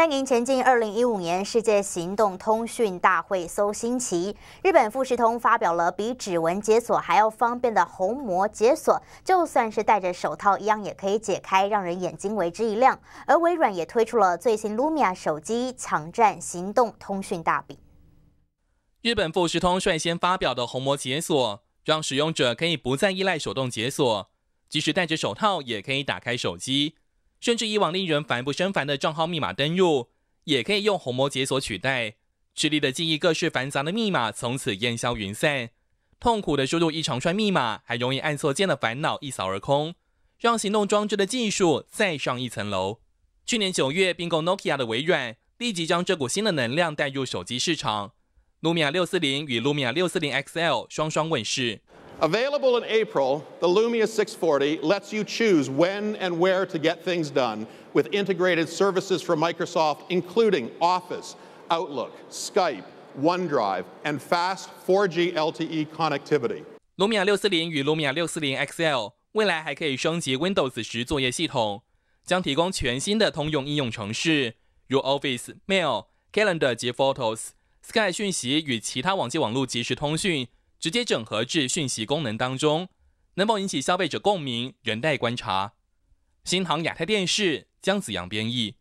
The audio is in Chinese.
三年前进，二零一五年世界行动通讯大会，搜新奇。日本富士通发表了比指纹解锁还要方便的虹膜解锁，就算是戴着手套一样也可以解开，让人眼睛为之一亮。而微软也推出了最新 Lumia 手机，抢占行动通讯大饼。日本富士通率先发表的虹膜解锁，让使用者可以不再依赖手动解锁，即使戴着手套也可以打开手机。甚至以往令人烦不胜烦的账号密码登录，也可以用虹膜解锁取代，吃力的记忆各式繁杂的密码从此烟消云散，痛苦的输入一长串密码还容易按错键的烦恼一扫而空，让行动装置的技术再上一层楼。去年九月并购 Nokia 的微软，立即将这股新的能量带入手机市场，m 米亚六四零与 m 米亚六四零 XL 双双问世。Available in April, the Lumia 640 lets you choose when and where to get things done with integrated services from Microsoft, including Office, Outlook, Skype, OneDrive, and fast 4G LTE connectivity. Lumia 640与 Lumia 640 XL 未来还可以升级 Windows 十作业系统，将提供全新的通用应用程式，如 Office、Mail、Calendar 及 Photos、Sky 讯息与其他网际网络即时通讯。直接整合至讯息功能当中，能否引起消费者共鸣？仍待观察。新航亚太电视，姜子阳编译。